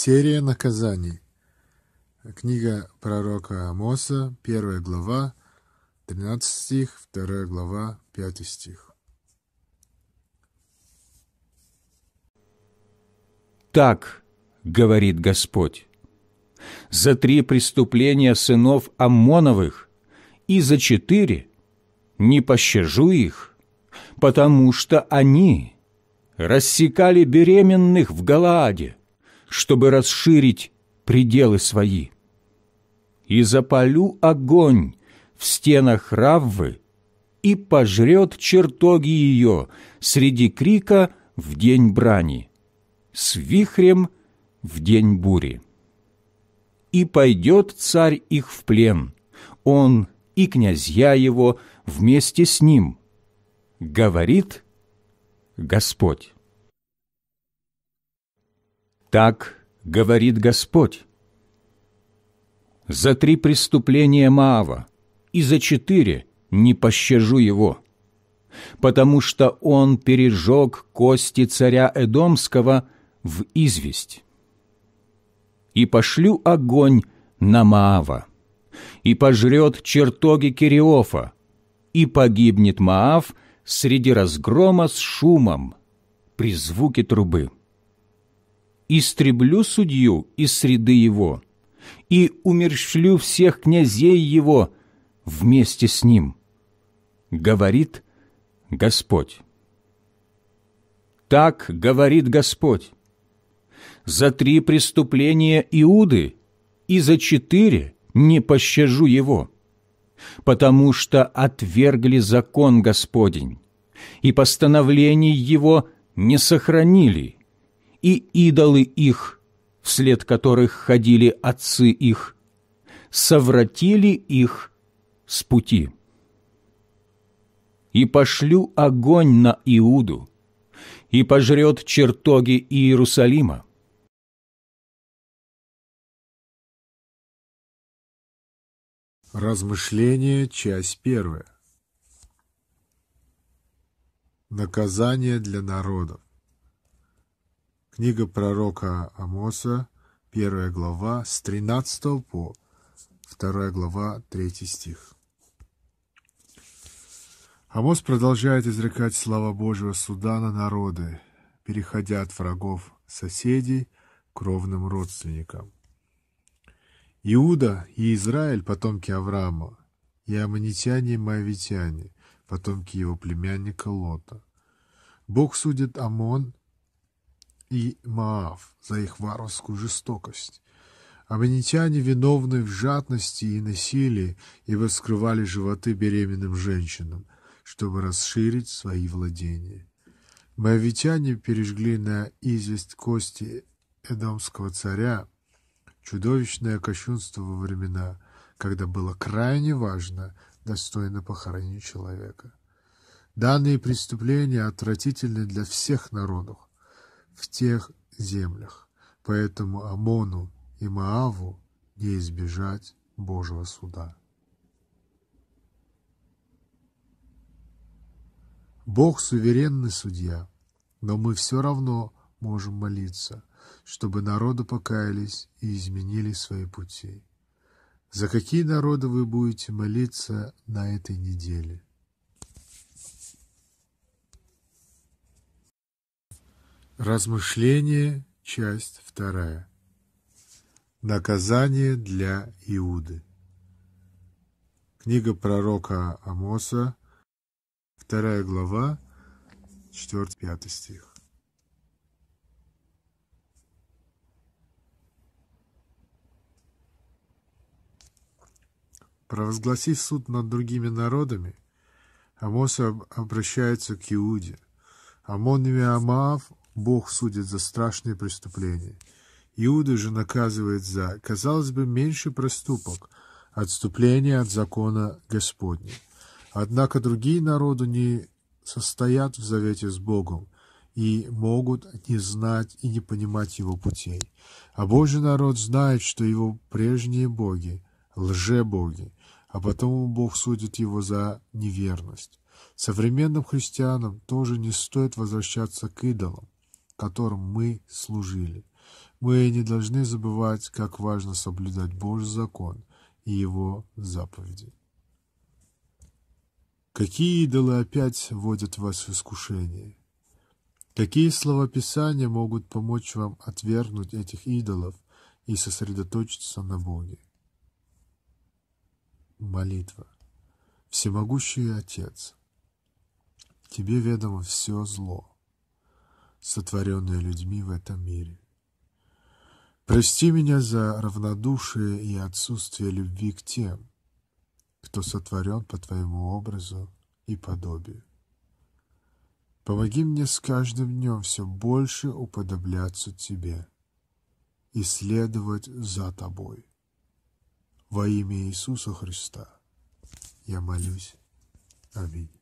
Серия наказаний. Книга пророка Амоса, первая глава, 13 стих, вторая глава, 5 стих. Так говорит Господь. За три преступления сынов Амоновых и за четыре не пощажу их, потому что они рассекали беременных в Галааде, чтобы расширить пределы свои. И запалю огонь в стенах Раввы и пожрет чертоги ее среди крика в день брани, с вихрем в день бури. И пойдет царь их в плен, он и князья его вместе с ним, говорит Господь. Так говорит Господь. За три преступления Маава и за четыре не пощажу его, потому что он пережег кости царя Эдомского в известь. И пошлю огонь на Маава, и пожрет чертоги Кириофа, и погибнет Маав среди разгрома с шумом при звуке трубы истреблю судью из среды его и умерщвлю всех князей его вместе с ним, говорит Господь. Так говорит Господь. За три преступления Иуды и за четыре не пощажу его, потому что отвергли закон Господень, и постановлений его не сохранили, и идолы их, вслед которых ходили отцы их, совратили их с пути. И пошлю огонь на Иуду, и пожрет чертоги Иерусалима. Размышление, часть первая. Наказание для народов. Книга пророка Амоса, первая глава, с 13 по 2 глава, 3 стих. Амос продолжает изрекать слова Божьего суда на народы, переходя от врагов соседей к ровным родственникам. Иуда и Израиль – потомки Авраама, и аммонитяне и моавитяне – потомки его племянника Лота. Бог судит Амон и Маав за их варварскую жестокость. Аммонитяне виновны в жадности и насилии, и вскрывали животы беременным женщинам, чтобы расширить свои владения. Моавитяне пережгли на известь кости Эдомского царя, чудовищное кощунство во времена, когда было крайне важно достойно похоронить человека. Данные преступления отвратительны для всех народов, в тех землях. Поэтому Амону и Мааву не избежать Божьего суда. Бог – суверенный судья, но мы все равно можем молиться, чтобы народы покаялись и изменили свои пути. За какие народы вы будете молиться на этой неделе? Размышление, часть вторая. Наказание для Иуды. Книга пророка Амоса, вторая глава, 4-5 стих. Провозгласив суд над другими народами, Амос обращается к Иуде – Амон Виамаав Бог судит за страшные преступления. Иуда же наказывает за, казалось бы, меньший проступок – отступление от закона Господня. Однако другие народы не состоят в завете с Богом и могут не знать и не понимать его путей. А Божий народ знает, что его прежние боги лжебоги, а потом Бог судит его за неверность. Современным христианам тоже не стоит возвращаться к идолам которым мы служили. Мы не должны забывать, как важно соблюдать Божий закон и его заповеди. Какие идолы опять вводят вас в искушение? Какие слова Писания могут помочь вам отвергнуть этих идолов и сосредоточиться на Боге? Молитва. Всемогущий Отец, Тебе ведомо все зло сотворенное людьми в этом мире. Прости меня за равнодушие и отсутствие любви к тем, кто сотворен по Твоему образу и подобию. Помоги мне с каждым днем все больше уподобляться Тебе и следовать за Тобой. Во имя Иисуса Христа я молюсь. Аминь.